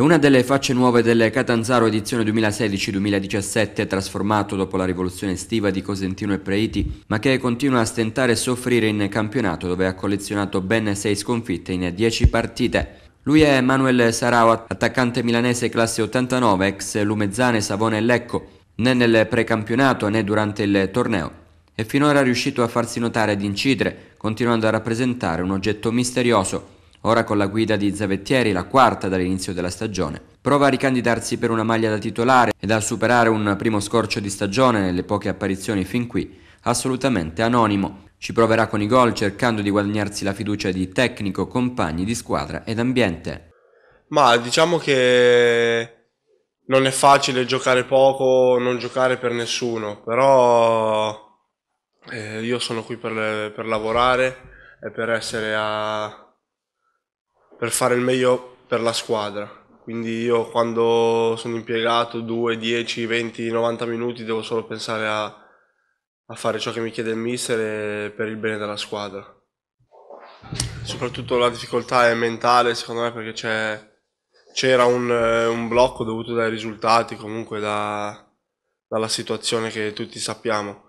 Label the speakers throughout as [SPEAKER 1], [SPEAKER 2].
[SPEAKER 1] È una delle facce nuove del Catanzaro edizione 2016-2017, trasformato dopo la rivoluzione estiva di Cosentino e Preiti, ma che continua a stentare e soffrire in campionato dove ha collezionato ben 6 sconfitte in 10 partite. Lui è Manuel Sarao, attaccante milanese classe 89, ex Lumezzane, Savone e Lecco, né nel precampionato né durante il torneo. È finora riuscito a farsi notare ed incidere, continuando a rappresentare un oggetto misterioso ora con la guida di Zavettieri, la quarta dall'inizio della stagione. Prova a ricandidarsi per una maglia da titolare ed a superare un primo scorcio di stagione nelle poche apparizioni fin qui, assolutamente anonimo. Ci proverà con i gol cercando di guadagnarsi la fiducia di tecnico, compagni di squadra ed ambiente.
[SPEAKER 2] Ma diciamo che non è facile giocare poco, non giocare per nessuno, però eh, io sono qui per, per lavorare e per essere a, per fare il meglio per la squadra. Quindi io quando sono impiegato 2, 10, 20, 90 minuti devo solo pensare a, a fare ciò che mi chiede il mister per il bene della squadra. Soprattutto la difficoltà è mentale secondo me perché c'era un, un, blocco dovuto dai risultati, comunque da, dalla situazione che tutti sappiamo.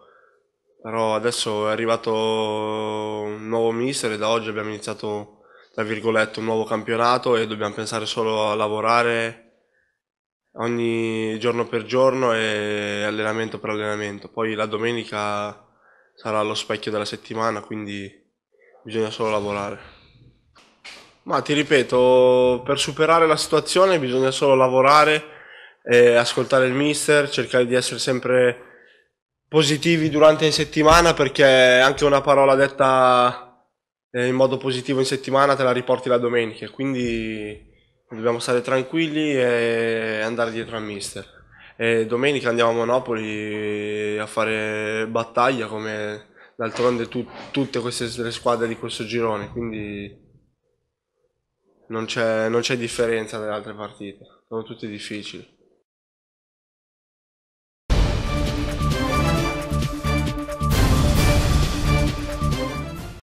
[SPEAKER 2] Però adesso è arrivato un nuovo mister e da oggi abbiamo iniziato tra virgolette, un nuovo campionato e dobbiamo pensare solo a lavorare ogni giorno per giorno e allenamento per allenamento. Poi la domenica sarà lo specchio della settimana, quindi bisogna solo lavorare. Ma ti ripeto, per superare la situazione bisogna solo lavorare, eh, ascoltare il mister, cercare di essere sempre positivi durante la settimana perché anche una parola detta eh, in modo positivo in settimana te la riporti la domenica, quindi dobbiamo stare tranquilli e andare dietro al mister. E domenica andiamo a Monopoli a fare battaglia come d'altronde tu, tutte queste le squadre di questo girone, quindi non c'è differenza dalle altre partite, sono tutte difficili.